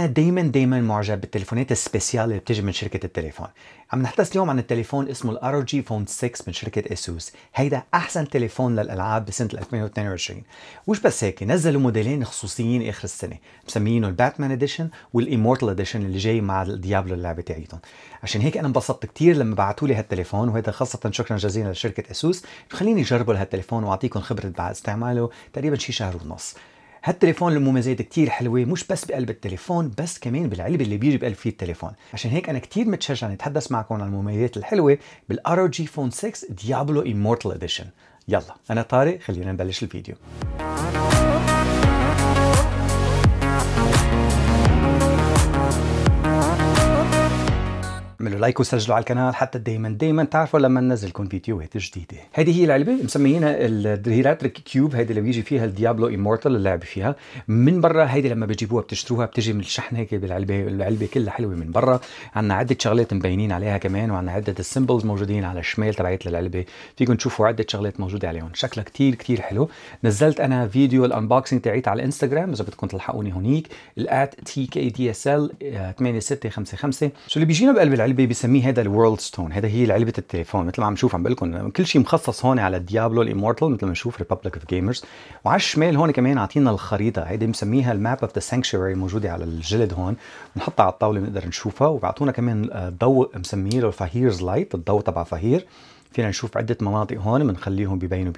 انا دايما دايما معجب بالتليفونات السبيسيال اللي بتجي من شركه التليفون عم نحدث اليوم عن التليفون اسمه الار جي فون 6 من شركه اسوس هيدا احسن تليفون للالعاب بسنه 2022 ومش بس هيك نزلوا موديلين خصوصيين اخر السنه مسميينه الباتمان اديشن والايمورتال اديشن اللي جاي مع الديابلو اللعبه تاعيتهم عشان هيك انا انبسطت كثير لما بعثوا لي هالتليفون وهذا خاصه شكرا جزيلا لشركه اسوس خليني اجربه لهالتليفون واعطيكم خبره بعد استعماله تقريبا شي شهر ونص هالتليفون له مميزات كتير حلوه مش بس بقلب التليفون بس كمان بالعلبه اللي بيجي بقلب فيه التليفون عشان هيك انا كتير متشجع نتحدث معكم عن المميزات الحلوه بالار جي فون 6 ديابلو امورتال اديشن يلا انا طارق خلينا نبلش الفيديو اعملوا لايك وسجلوا على القناه حتى دايما دايما تعرفوا لما ننزلكم فيديوهات جديده هذه هي العلبه مسميينها الهيلاتريك كيوب هذه اللي بيجي فيها الديابلو امورتال اللعبه فيها من برا هيدي لما بتجيبوها بتشتروها بتجي من الشحن هيك بالعلبه العلبه كلها حلوه من برا عندنا عده شغلات مبينين عليها كمان وعندنا عده السمبلز موجودين على الشمال تبعت العلبه فيكم تشوفوا عده شغلات موجوده عليهم شكلها كثير كثير حلو نزلت انا فيديو الانبوكسينج تاعيت على الانستغرام اذا بدكم تلحقوني هونيك الات تي كي دي اس ال 8655 آه، شو اللي بيجينا بقلب العلبه العلبه بسميه هذا الورلد ستون هذا هي علبه التليفون مثل ما عم نشوف عم بقول لكم كل شيء مخصص هون على ديابلو الامورتال مثل ما نشوف ريبابليك اوف جيمرز وعلى الشمال هون كمان عاطينا الخريطه هيدي مسميها الماب اوف ذا سانكشوري موجوده على الجلد هون بنحطها على الطاوله بنقدر نشوفها وبعطونا كمان آه، ضوء مسميه له فاهيرز لايت الضوء تبع فاهير فينا نشوف عده مناطق هون بنخليهم ببينوا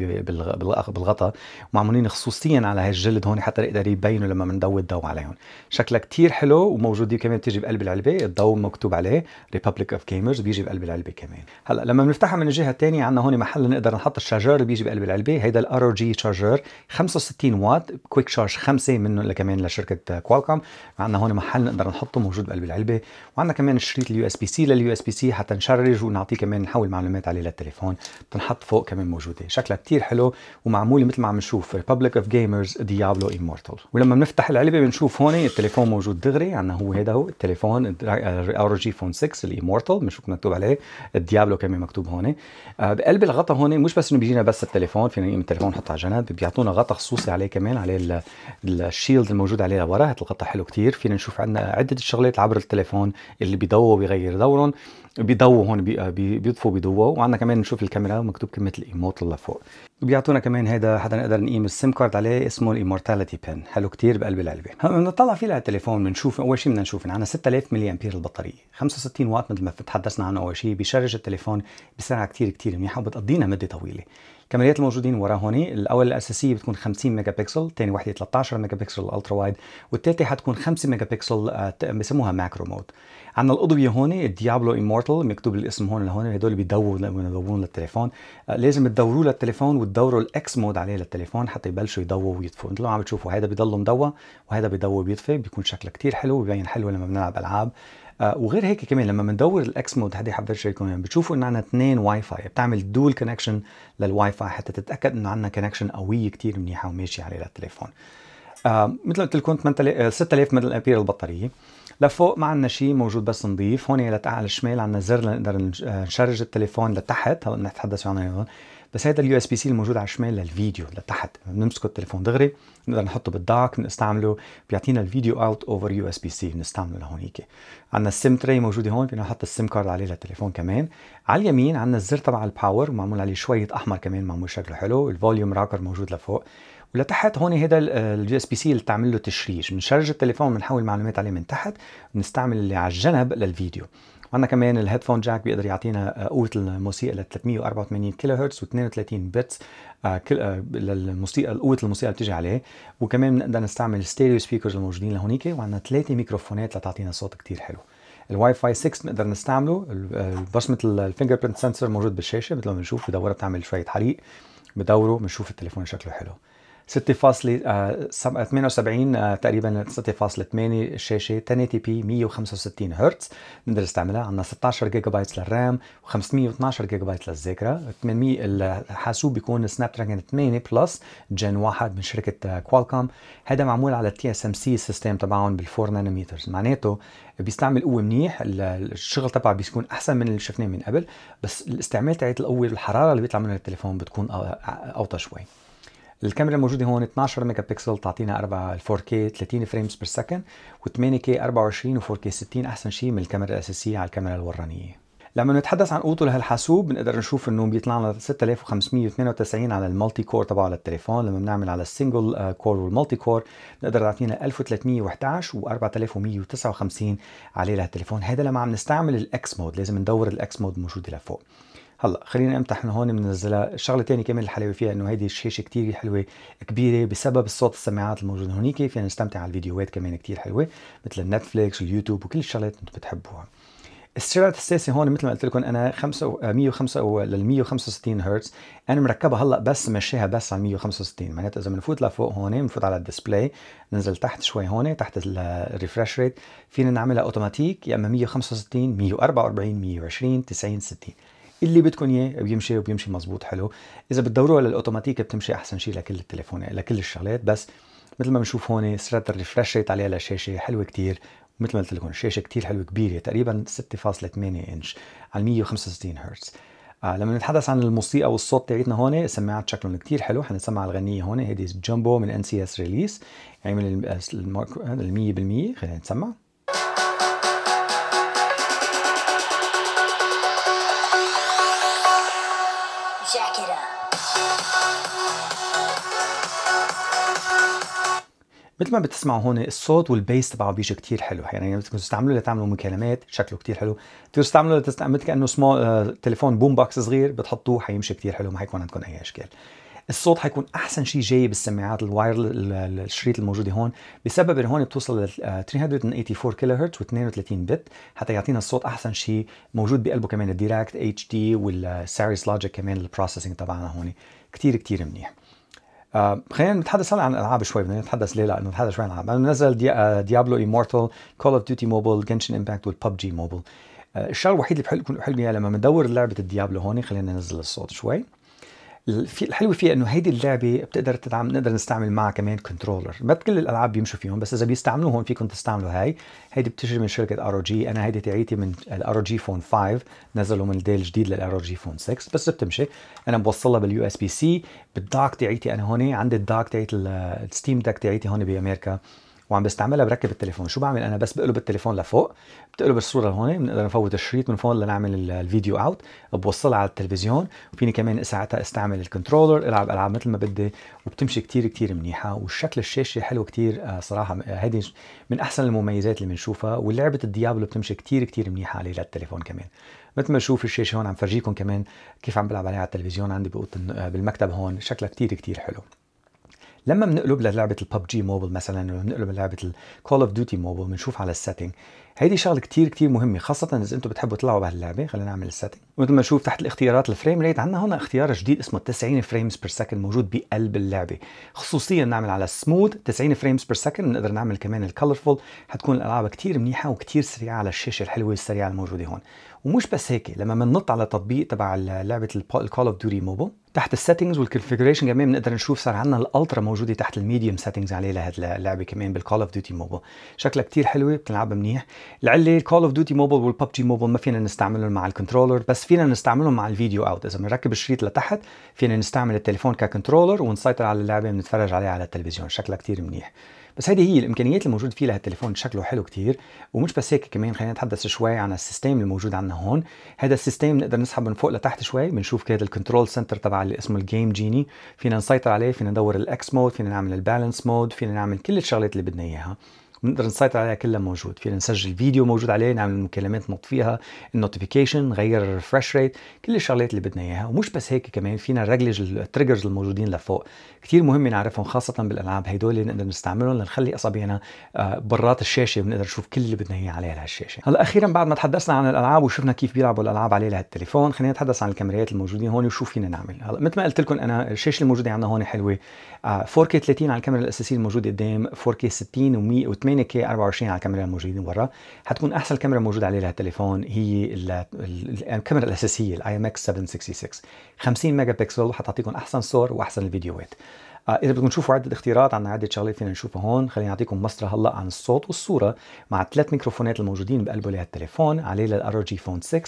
بالغطاء ومعمولين خصوصيا على هالجلد هون حتى يقدر يبينوا لما بنضوي الضوء عليهم شكلها كثير حلو وموجوده كمان بتيجي بقلب العلبه الضوء مكتوب عليه ريبابليك اوف جيمرز بيجي بقلب العلبه كمان هلا لما بنفتحها من الجهه الثانيه عندنا هون محل نقدر نحط الشارجر اللي بيجي بقلب العلبه هيدا الار او جي شارجر 65 وات كويك شارج 5 منه كمان لشركه كوالكوم عندنا هون محل نقدر نحطه موجود بقلب العلبه وعندنا كمان الشريط اليو اس بي سي لليو اس بي سي حتى نشرج ونعطيه كمان نحول معلومات عليه التليفون بتنحط فوق كمان موجوده شكلها كتير حلو ومعموله مثل ما عم نشوف ريببليك اوف جيمرز ديابلو امورتال ولما بنفتح العلبه بنشوف هون التليفون موجود دغري عنا يعني هو هذا هو التليفون ار جي فون 6 الامورتال مش مكتوب عليه الديابلو كمان مكتوب هون آه، بقلب الغطاء هون مش بس انه بيجينا بس التليفون فينا نقيم التليفون نحطه على جنب بيعطونا غطاء خصوصي عليه كمان عليه الشيلد الموجود عليه لورا هذا الغطاء حلو كتير فينا نشوف عندنا عده شغلات عبر التليفون اللي بيضوا بيغير دورهم بيضوا هون بيضفوا آه، بيضوا وعندنا كمان كمان نشوف الكاميرا ومكتوب كلمه الايموت لفوق وبيعطونا كمان هيدا حدا نقدر نقيم السيم كارد عليه اسمه الايمورتاليتي بن حلو كتير بقلب العلبه هلا بنطلع فيه التليفون بنشوف اول شيء بدنا نشوف عندنا 6000 ملي امبير البطاريه 65 واط مثل ما تحدثنا عنه اول شيء بيشرج التليفون بسرعه كتير كتير منيحه وبتقضينا مده طويله الكاميرات الموجودين ورا هوني الاول الاساسيه بتكون 50 ميجا بكسل ثاني وحده 13 ميجا بكسل الترا وايد والثالثه حتكون 5 ميجا بكسل آه، بسموها ماكرو مود عندنا الاضويه هون الديابلو امورتال مكتوب الاسم هون لهون هدول بيدوروا بيدوروا للتليفون آه، لازم تدوروا للتليفون وتدوروا الاكس مود عليه للتليفون حتى يبلشوا يضووا ويطفوا مثل ما عم بتشوفوا هذا بيضل مضوى وهذا بيضوى وبيطفي بيكون شكله كثير حلو وبيبين حلو لما بنلعب العاب آه، وغير هيك كمان لما بندور الاكس مود هذه حبيت يعني بتشوفوا ان عندنا اثنين واي فاي بتعمل دول كونكشن للواي فاي حتى تتاكد انه عندنا كونكشن قويه كثير منيحه وماشيه عليه للتليفون آه مثل ما قلت لكم 6000 ملي امبير البطاريه لفوق ما عندنا شيء موجود بس نضيف هون لتعال الشمال عندنا زر لنقدر آه، نشرج التليفون لتحت هلا نتحدث عنه هون بس هذا اليو اس بي سي الموجود على الشمال للفيديو لتحت بنمسكه التليفون دغري بنقدر نحطه بالداك بنستعمله بيعطينا الفيديو اوت اوفر يو اس بي سي بنستعمله لهونيك عندنا السيم تري موجوده هون فينا نحط السيم كارد عليه للتليفون كمان على اليمين عندنا الزر تبع الباور ومعمول عليه شويه احمر كمان معمول شكله حلو الفوليوم راكر موجود لفوق ولتحت هون هذا اليو اس بي سي اللي بتعمل له تشريج بنشرج التليفون بنحول معلومات عليه من تحت بنستعمل اللي على الجنب للفيديو عندنا كمان الهيدفون جاك بيقدر يعطينا آه، قوه الموسيقى ل 384 كيلو هرتز و32 بت للموسيقى قوه الموسيقى اللي بتيجي عليه وكمان بنقدر نستعمل الستيريو سبيكرز الموجودين لهونيك وعندنا ثلاثه ميكروفونات لتعطينا صوت كثير حلو الواي فاي 6 بنقدر نستعمله آه، بصمه آه، الفينجر برنت سنسور موجود بالشاشه مثل ما بنشوف بدورها بتعمل شويه حريق بدوره بنشوف التليفون شكله حلو 6.78 آه، آه، آه، تقريبا 6.8 الشاشه 1080p 165 هرتز بنقدر نستعملها عندنا 16 جيجا بايت للرام و512 جيجا بايت للذاكره 800 الحاسوب بيكون سناب دراجون 8 بلس جن 1 من شركه كوالكوم هذا معمول على التي اس ام سي السيستم تبعهم بال4 نانومتر معناته بيستعمل قوه منيح الشغل تبعه بيكون احسن من اللي شفناه من قبل بس الاستعمال تاعت القوه والحراره اللي بيطلع منها التليفون بتكون اوطى شوي الكاميرا الموجوده هون 12 ميجا بكسل تعطينا 4 4K 30 فريمز بير سكند و8K 24 و4K 60 احسن شيء من الكاميرا الاساسيه على الكاميرا الورانيه لما نتحدث عن قوته لهالحاسوب بنقدر نشوف انه بيطلع لنا 6598 على المالتي كور تبعه للتليفون لما بنعمل على السنجل آه، كور والمالتي كور بنقدر تعطينا 1311 و4159 عليه لهالتليفون هذا لما عم نستعمل الاكس مود لازم ندور الاكس مود الموجوده لفوق هلا خلينا امتحن هون منزلها الشغله الثانيه كمان الحلاوه فيها انه هيدي الشاشه كثير حلوه كبيره بسبب الصوت السماعات الموجود هونيك فينا نستمتع على الفيديوهات كمان كثير حلوه مثل النتفليكس واليوتيوب وكل الشغلات انتم بتحبوها السرعه السياسي هون مثل ما قلت لكم انا 105 لل 165 هرتز انا مركبها هلا بس مشيها بس على 165 معناتها اذا بنفوت لفوق هون بنفوت على الديسبلاي ننزل تحت شوي هون تحت الريفرش ريت فينا نعملها اوتوماتيك يا اما 165 144 120 90 60 اللي بدكم اياه بيمشي وبيمشي مزبوط حلو اذا بتدوروا على الاوتوماتيك بتمشي احسن شيء لكل التليفونات لكل الشغلات بس مثل ما بنشوف هون سرعه الريفرش ريت عليها للشاشه حلوه كتير مثل ما قلت لكم الشاشه كتير حلوه كبيره تقريبا 6.8 انش على 165 هرتز آه لما نتحدث عن الموسيقى والصوت تاعتنا هون السماعات شكلهم كتير حلو حنسمع الغنية هون هيدي جامبو من ان سي اس ريليس يعني من ال 100% آه، آه، خلينا نسمع مثل ما بتسمعوا هون الصوت والبيس تبعه بيجي كتير حلو يعني بدكم تستعملوه لتعملوا مكالمات شكله كتير حلو بتقدروا تستعملوه مثل كانه سمول آه، تليفون بوم بوكس صغير بتحطوه حيمشي كتير حلو ما حيكون عندكم اي اشكال الصوت حيكون احسن شيء جاي بالسماعات الواير الشريط الموجوده هون بسبب انه هون بتوصل ل 384 كيلو هرتز و32 بت حتى يعطينا الصوت احسن شيء موجود بقلبه كمان الديراكت اتش دي والسيريس لوجيك كمان البروسيسنج تبعنا هون كثير كثير منيح آه خلينا نتحدث هلا عن الالعاب شوي بدنا نتحدث ليه لا نتحدث شوي عن الالعاب نزل دي... آه ديابلو ايمورتال كول اوف ديوتي موبايل جنشن امباكت والببجي موبايل الشغله الوحيد اللي بحل بكون حلو لما بندور لعبه الديابلو هون خلينا ننزل الصوت شوي الحلو فيها انه هيدي اللعبه بتقدر تدعم نقدر نستعمل معها كمان كنترولر ما كل الالعاب بيمشوا فيهم بس اذا بيستعملوهم فيكم تستعملوا هاي هيدي بتجي من شركه ار جي انا هيدي تعيتي من الار جي فون 5 نزلوا من ديل جديد للار جي فون 6 بس بتمشي انا بوصلها باليو اس بي سي بالداك تعيتي انا هون عندي الداك تاعت الستيم داك تعيتي هون بامريكا وعم بستعملها بركب التليفون شو بعمل انا بس بقلب التليفون لفوق بتقلب الصوره لهون بنقدر نفوت الشريط من فوق لنعمل الفيديو اوت بوصلها على التلفزيون وفيني كمان ساعتها استعمل الكنترولر العب العاب مثل ما بدي وبتمشي كتير كتير منيحه وشكل الشاشه حلو كتير آه، صراحه هذه آه، من احسن المميزات اللي بنشوفها ولعبه الديابلو بتمشي كتير كتير منيحه عليه للتليفون كمان مثل ما شوف الشاشه هون عم فرجيكم كمان كيف عم بلعب عليها على التلفزيون عندي آه، بالمكتب هون شكلها كتير كتير حلو لما بنقلب للعبه الببجي موبل مثلا ولا بنقلب للعبه الكول اوف ديوتي موبل بنشوف على السيتنج هيدي شغله كتير كتير مهمه خاصه اذا انتم بتحبوا تلعبوا بهاللعبه خلينا نعمل السيتنج ومثل ما نشوف تحت الاختيارات الفريم ريت عندنا هون اختيار جديد اسمه 90 فريمز بير سكند موجود بقلب اللعبه خصوصيا نعمل على سموث 90 فريمز بير سكند بنقدر نعمل كمان الكلرفول حتكون الالعاب كتير منيحه وكتير سريعه على الشاشه الحلوه السريعه الموجوده هون ومش بس هيك لما بننط على تطبيق تبع لعبه الكول اوف ديوتي موبايل تحت السيتنجز والكونفيجريشن كمان بنقدر نشوف صار عندنا الالترا موجوده تحت الميديوم سيتنجز عليه لهذه اللعبه كمان بالكول اوف ديوتي موبايل شكلها كثير حلوه بتلعب منيح العله الكول اوف ديوتي موبايل والببجي موبايل ما فينا نستعملهم مع الكنترولر بس فينا نستعملهم مع الفيديو اوت اذا بنركب الشريط لتحت فينا نستعمل التليفون ككنترولر ونسيطر على اللعبه بنتفرج عليها على التلفزيون شكلها كثير منيح بس هذه هي الامكانيات الموجود فيه لهالتليفون شكله حلو كتير ومش بس هيك كمان خلينا نتحدث شوي عن السيستم الموجود عندنا هون هذا السيستم نقدر نسحب من فوق لتحت شوي بنشوف كده الكنترول سنتر تبع اللي اسمه الجيم جيني فينا نسيطر عليه فينا ندور الاكس مود فينا نعمل البالانس مود فينا نعمل كل الشغلات اللي بدنا اياها بنقدر نسيطر عليها كلها موجود فينا نسجل فيديو موجود عليه نعمل مكالمات نط فيها النوتيفيكيشن نغير الريفرش ريت كل الشغلات اللي بدنا اياها ومش بس هيك كمان فينا نرجلج التريجرز الموجودين لفوق كثير مهم نعرفهم خاصه بالالعاب هدول نقدر نستعملهم لنخلي اصابعنا آه، برات الشاشه بنقدر نشوف كل اللي بدنا اياه عليها لهالشاشه هلا اخيرا بعد ما تحدثنا عن الالعاب وشفنا كيف بيلعبوا الالعاب عليه لهالتليفون خلينا نتحدث عن الكاميرات الموجودين هون وشو فينا نعمل هلا مثل ما قلت لكم انا الشاشه الموجوده عندنا هون حلوه 4K آه، 30 على الكاميرا الاساسيه الموجوده قدام 4K 60 و 8 كي 24 على الكاميرا الموجودين ورا حتكون احسن كاميرا موجوده عليه لهالتليفون هي الكاميرا الاساسيه الاي ام اكس 766 50 ميجا بكسل حتعطيكم احسن صور واحسن الفيديوهات آه، اذا بدكم تشوفوا عده اختيارات عندنا عده شغلات فينا نشوفها هون خلينا نعطيكم مسطره هلا عن الصوت والصوره مع ثلاث ميكروفونات الموجودين بقلبه لهالتليفون عليه للار جي فون 6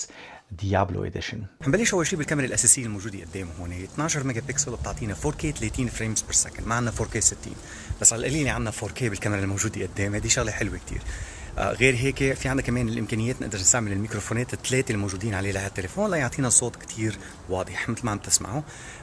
ديابلو اديشن حنبلش اول شيء بالكاميرا الاساسيه الموجوده قدام هون 12 ميجا بكسل بتعطينا 4K 30 فريمز بير سكند ما عندنا 4K 60 بس على القليله عندنا 4K بالكاميرا الموجوده قدامي هذه شغله حلوه كتير آه، غير هيك في عندنا كمان الامكانيات نقدر نستعمل الميكروفونات الثلاثه الموجودين عليه لهالتليفون ليعطينا صوت كثير واضح مثل ما عم تسمعوا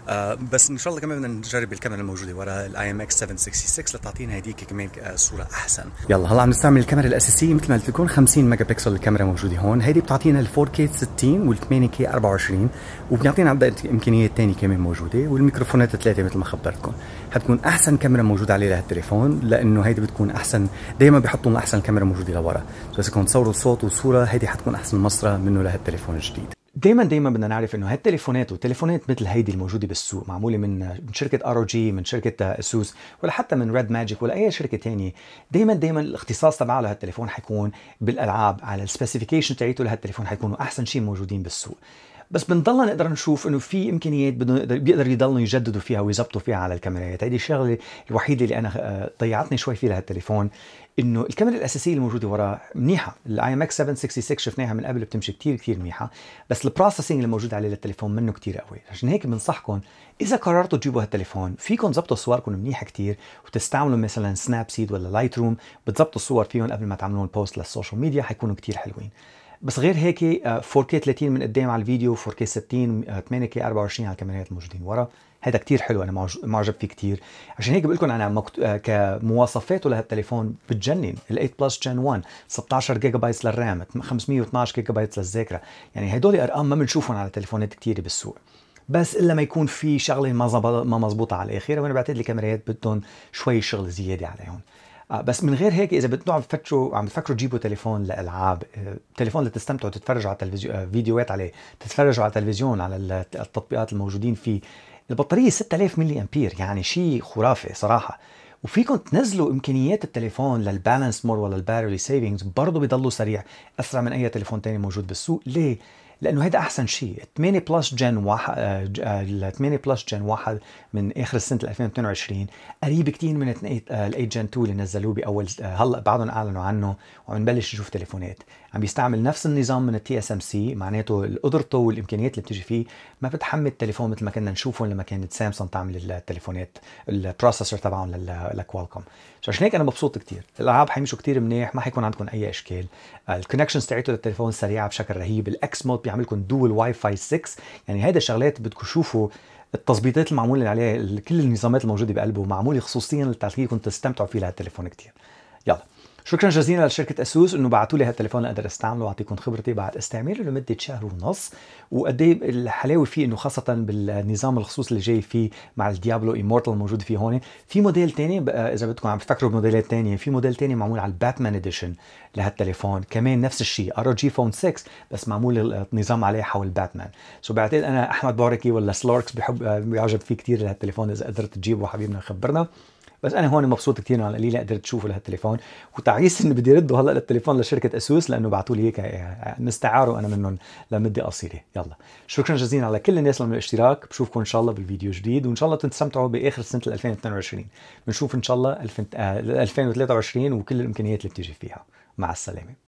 آه، بس ان شاء الله كمان بدنا نجرب الكاميرا الموجوده ورا الاي ام اكس 766 لتعطينا هديك كمان آه، صوره احسن يلا هلا عم نستعمل الكاميرا الاساسيه مثل ما قلت لكم 50 ميجا بكسل الكاميرا موجوده هون هيدي بتعطينا ال 4K 60 وال 8K 24 وبيعطينا عندها امكانيات ثانيه كمان موجوده والميكروفونات الثلاثه مثل ما خبرتكم حتكون احسن كاميرا موجوده عليه لهالتليفون لانه هيدي بتكون احسن دائما بحطوا احسن كاميرا موجوده لورا بس كنت تصوروا صوت وصوره هيدي حتكون احسن مسرة منه لهالتليفون الجديد دايما دايما بدنا نعرف انه هالتليفونات وتليفونات مثل هيدي الموجوده بالسوق معموله من من شركه ار او جي من شركه اسوس ولا حتى من ريد ماجيك ولا اي شركه ثانيه دايما دايما الاختصاص تبعها لهالتليفون حيكون بالالعاب على السبيسيفيكيشن تاعيته لهالتليفون حيكونوا احسن شيء موجودين بالسوق بس بنضلنا نقدر نشوف انه في امكانيات بدهم بيقدر يضلوا يجددوا فيها ويظبطوا فيها على الكاميرات هيدي الشغله الوحيده اللي انا آه، ضيعتني شوي فيها لهالتليفون انه الكاميرا الاساسيه الموجوده وراه منيحه الاي ام اكس 766 شفناها من قبل بتمشي كثير كثير منيحه بس البروسيسنج اللي موجود عليه للتليفون منه كثير قوي عشان هيك بنصحكم اذا قررتوا تجيبوا هالتليفون فيكم تظبطوا صوركم منيحه كثير وتستعملوا مثلا سناب سيد ولا لايت روم بتظبطوا الصور فيهم قبل ما تعملوا البوست للسوشيال ميديا حيكونوا كثير حلوين بس غير هيك 4K آه، 30 من قدام على الفيديو 4K 60 8K 24 على الكاميرات الموجودين ورا هذا كتير حلو انا معجب فيه كتير عشان هيك بقول لكم انا مكت... آه، كمواصفاته لهالتليفون بتجنن ال8 بلس جن 1 16 جيجا بايت للرام 512 جيجا بايت للذاكره يعني هدول ارقام ما بنشوفهم على تليفونات كتير بالسوق بس الا ما يكون في شغله ما ما مزبوطه على الاخير وانا بعتقد الكاميرات بدهم شوي شغل زياده عليهم آه، بس من غير هيك اذا بتنوع عم عم تفكروا تجيبوا تليفون لالعاب آه، تليفون لتستمتعوا تتفرجوا على التلفزيون آه، فيديوهات عليه تتفرجوا على التلفزيون على التطبيقات الموجودين فيه البطاريه 6000 ملي امبير يعني شيء خرافي صراحه وفيكم تنزلوا امكانيات التليفون للبالانس مور ولا الباتري سيفينجز برضه بيضلوا سريع اسرع من اي تليفون تاني موجود بالسوق ليه لانه هيدا احسن شيء 8 بلس جن 1 آه، آه، ال 8 بلس جن 1 من اخر السنه 2022 قريب كثير من آه، ال 8 جن 2 اللي نزلوه باول هلا بعدهم اعلنوا عنه وعم نبلش نشوف تليفونات عم بيستعمل نفس النظام من التي اس ام سي معناته قدرته والامكانيات اللي بتيجي فيه ما بتحمل التليفون مثل ما كنا نشوفه لما كانت سامسونج تعمل التليفونات البروسيسور تبعهم للكوالكوم عشان هيك انا مبسوط كثير الالعاب حيمشوا كثير منيح ما حيكون عندكم اي اشكال آه، الكونكشنز تاعته للتليفون سريعه بشكل رهيب الاكس مود بيعمل لكم دول واي فاي 6 يعني هيدا الشغلات بدكم تشوفوا التظبيطات المعموله عليها كل النظامات الموجوده بقلبه معموله خصوصيا لتخليكم تستمتعوا فيه لهالتليفون كثير يلا شكرا جزيلا لشركه اسوس انه بعثوا لي هالتليفون لاقدر استعمله واعطيكم خبرتي بعد استعماله لمده شهر ونص وقد ايه الحلاوه فيه انه خاصه بالنظام الخصوص اللي جاي فيه مع الديابلو ايمورتال موجود فيه هون في موديل ثاني اذا بدكم عم تفكروا بموديلات ثانيه في موديل ثاني معمول على الباتمان اديشن لهالتليفون كمان نفس الشيء ار جي فون 6 بس معمول النظام عليه حول باتمان سو بعتقد انا احمد باركي ولا سلوركس بحب بيعجب فيه كثير لهالتليفون اذا قدرت تجيبه حبيبنا خبرنا بس انا هون مبسوط كثير على القليله قدرت اشوفه لهالتليفون وتعيس اني بدي رده هلا للتليفون لشركه اسوس لانه بعثوا لي هيك آه، آه، مستعاره انا منهم لمده قصيره يلا شكرا جزيلا على كل الناس اللي الاشتراك بشوفكم ان شاء الله بالفيديو جديد وان شاء الله تستمتعوا باخر سنه 2022 بنشوف ان شاء الله 2023 آه، وكل الامكانيات اللي بتيجي فيها مع السلامه